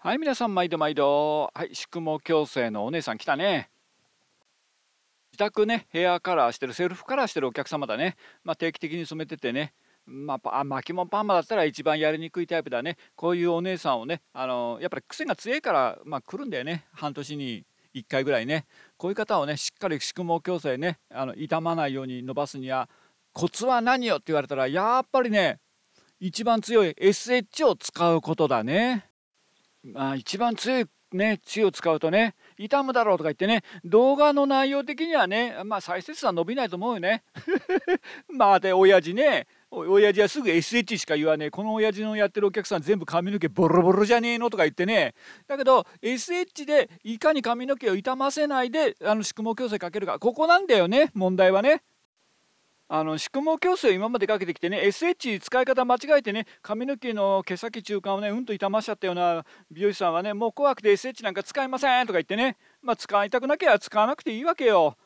はい、皆さん、毎度毎度。はい、宿毛矯正のお姉さん来たね。自宅ね、ヘアカラーしてる、セルフカラーしてるお客様だね。まあ、定期的に染めててね。まあ、巻きもパーマだったら一番やりにくいタイプだね。こういうお姉さんをね、あのやっぱり癖が強いから、まあ、来るんだよね。半年に1回ぐらいね。こういう方をね、しっかり宿毛矯正ね、あの傷まないように伸ばすには、コツは何よって言われたら、やっぱりね、一番強い SH を使うことだね。まあ、一番強いね、強を使うとね、痛むだろうとか言ってね、動画の内容的にはね、まあ再生数は伸びないと思うよね。まあで、親父ね、親父はすぐ SH しか言わねえ、この親父のやってるお客さん全部髪の毛ボロボロじゃねえのとか言ってね、だけど SH でいかに髪の毛を傷ませないで、あの宿毛矯正かけるか、ここなんだよね、問題はね。あの宿毛矯正を今までかけてきてね SH 使い方間違えてね髪の毛の毛先中間をねうんと痛ましちゃったような美容師さんはねもう怖くて SH なんか使いませんとか言ってねまあ使いたくなきゃ使わなくていいわけよ。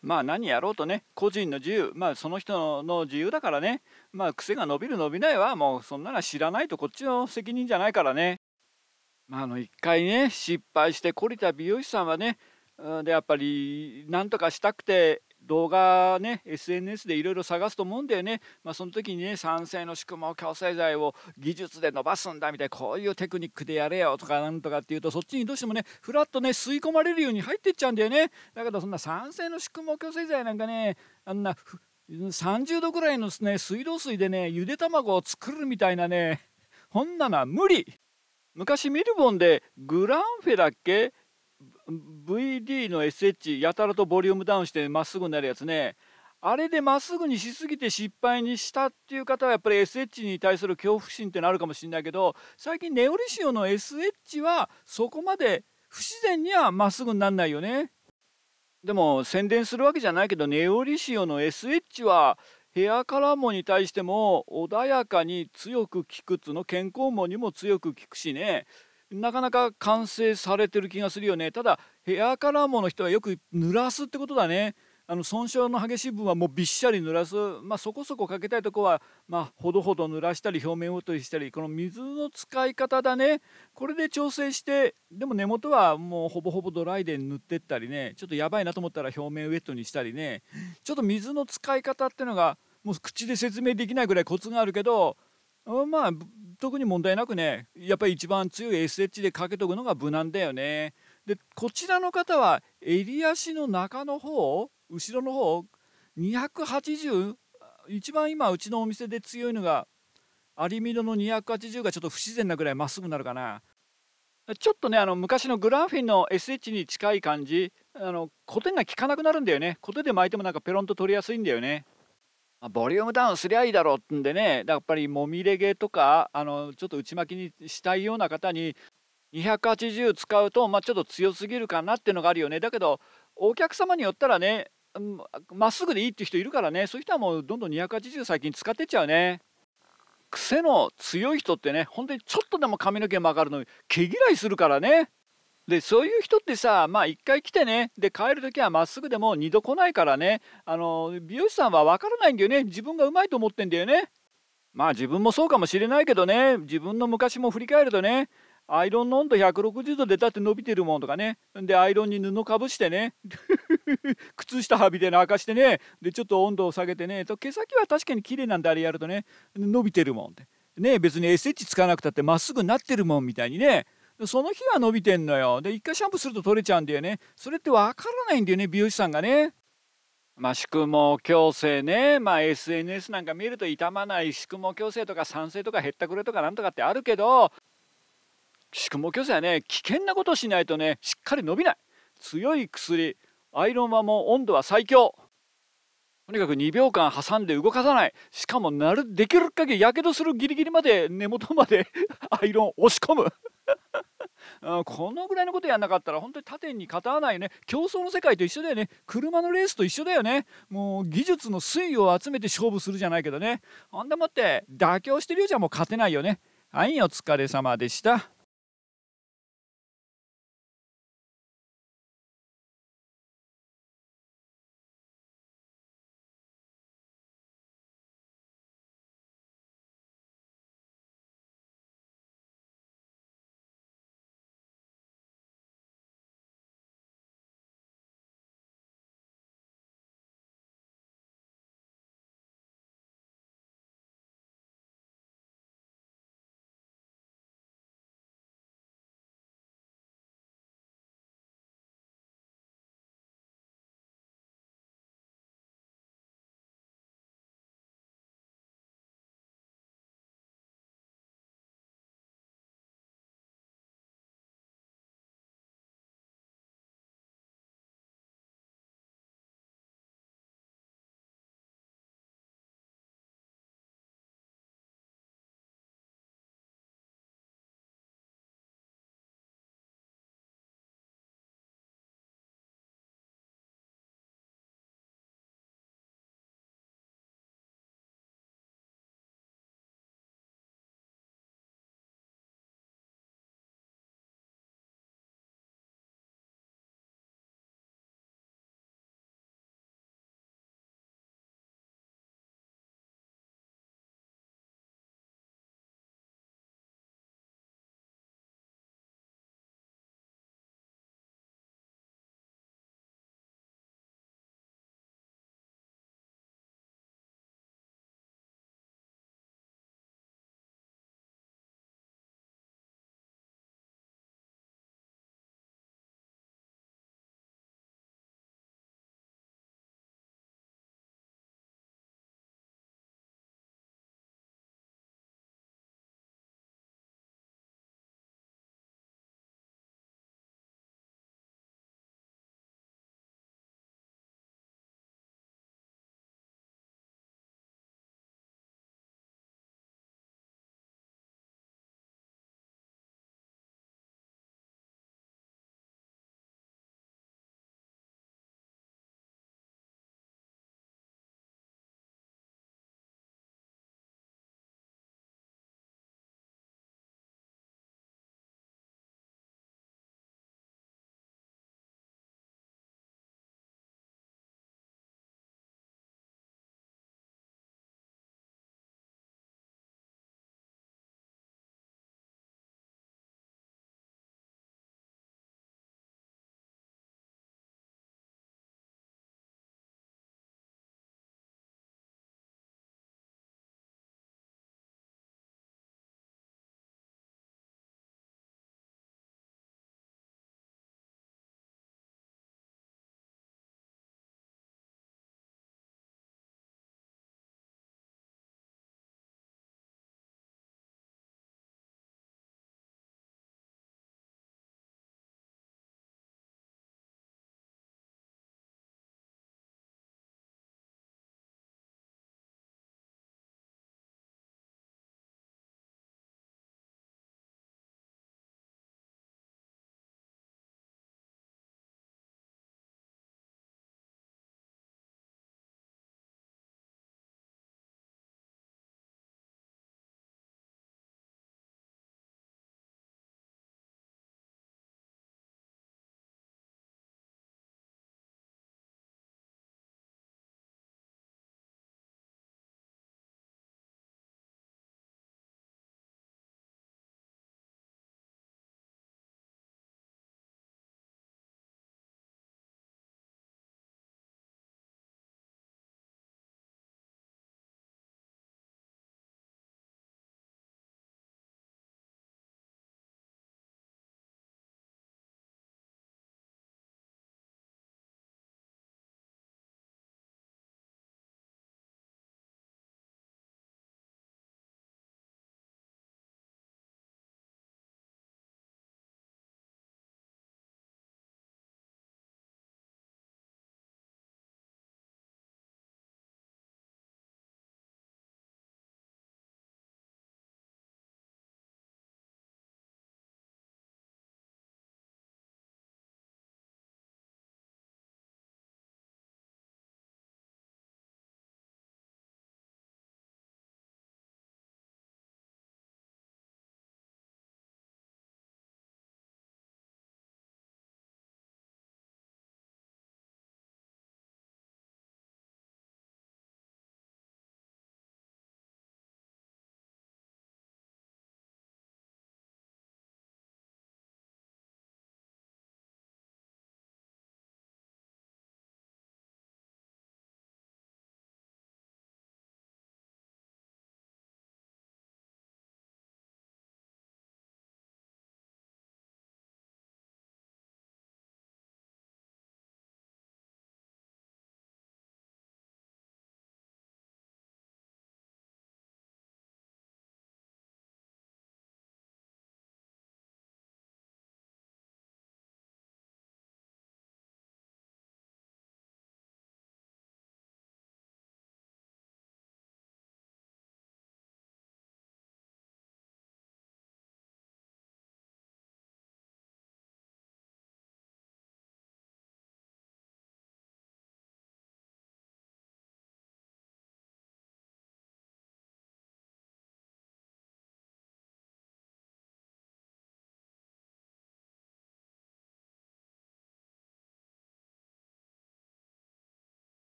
まあ何やろうとね個人の自由まあその人の自由だからねまあ癖が伸びる伸びないはもうそんなの知らないとこっちの責任じゃないからね。まあ、あの一回ね失敗して懲りた美容師さんはねでやっぱりなんとかしたくて動画ね SNS でいろいろ探すと思うんだよね、まあ、その時にね酸性の宿毛強制剤を技術で伸ばすんだみたいなこういうテクニックでやれよとかなんとかっていうとそっちにどうしてもねふらっとね吸い込まれるように入ってっちゃうんだよねだけどそんな酸性の宿毛強制剤なんかねあんな30度ぐらいの、ね、水道水でねゆで卵を作るみたいなねほんなのは無理昔ミルボンでグランフェだっけ VD の SH やたらとボリュームダウンしてまっすぐになるやつねあれでまっすぐにしすぎて失敗にしたっていう方はやっぱり SH に対する恐怖心ってのあるかもしれないけど最近ネオリシオの SH はそこまで不自然にはまっすぐになんないよね。でも宣伝するわけじゃないけどネオリシオの SH はヘアカラーもに対しても穏やかに強く効くっつの健康もにも強く効くしねなかなか完成されてる気がするよねただヘアカラーもの人はよく濡らすってことだねあの損傷の激しい分はもうびっしゃり濡らす、まあ、そこそこかけたいとこは、まあ、ほどほど濡らしたり表面を取りしたりこの水の使い方だねこれで調整してでも根元はもうほぼほぼドライで塗ってったりねちょっとやばいなと思ったら表面ウェットにしたりねちょっと水の使い方ってのがもう口で説明できないぐらいコツがあるけどまあ特に問題なくねやっぱり一番強い SH でかけとくのが無難だよね。でこちらの方は襟足の中の方後ろの方280一番今うちのお店で強いのがアリミドの280がちょっと不自然なぐらいまっすぐなるかなちょっとねあの昔のグランフィンの SH に近い感じあのコテが効かなくなるんだよねコテで巻いてもなんかペロンと取りやすいんだよねボリュームダウンすりゃいいだろうんでねやっぱりもみれ毛とかあのちょっと内巻きにしたいような方に280使うと、まあ、ちょっと強すぎるかなっていうのがあるよねだけどお客様によったらねまっすぐでいいっていう人いるからねそういう人はもうどんどん280最近使ってっちゃうね癖の強い人ってね本当にちょっとでも髪の毛曲がるの毛嫌いするからねでそういう人ってさまあ一回来てねで帰る時はまっすぐでも二度来ないからねあの美容師さんは分からないんだよね自分がうまいと思ってんだよねまあ自分もそうかもしれないけどね自分の昔も振り返るとねアイロンの温度160度でたって伸びてるもんとかねでアイロンに布かぶしてね 靴下はびで泣かしてねでちょっと温度を下げてねと毛先は確かに綺麗なんであれやるとね伸びてるもんってね別に SH つかなくたってまっすぐなってるもんみたいにねその日は伸びてんのよで一回シャンプーすると取れちゃうんだよねそれってわからないんだよね美容師さんがねまあ、宿毛矯正ね、まあ、SNS なんか見ると痛まない宿毛矯正とか酸性とか減ったくれとかなんとかってあるけど宿毛矯正はね危険なことしないとねしっかり伸びない強い薬アイロンはもう温度は最強とにかく2秒間挟んで動かさないしかもなるできる限りやけどするギリギリまで根元まで アイロン押し込むこのぐらいのことやんなかったら本当に縦に勝たないよね競争の世界と一緒だよね車のレースと一緒だよねもう技術の粋を集めて勝負するじゃないけどねほんでもって妥協してるようじゃもう勝てないよねはいお疲れ様でした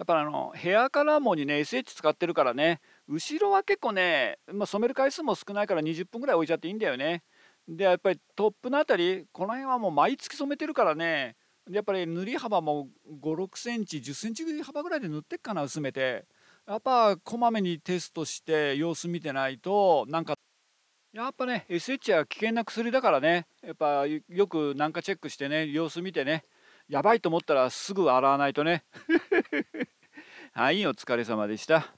やっぱあのヘアカラーもにね SH 使ってるからね後ろは結構ね、まあ、染める回数も少ないから20分ぐらい置いちゃっていいんだよねでやっぱりトップの辺りこの辺はもう毎月染めてるからねやっぱり塗り幅も5 6センチ1 0センチ幅ぐらいで塗ってっかな薄めてやっぱこまめにテストして様子見てないとなんかやっぱね SH は危険な薬だからねやっぱよくなんかチェックしてね様子見てねやばいと思ったらすぐ洗わないとね はいお疲れ様でした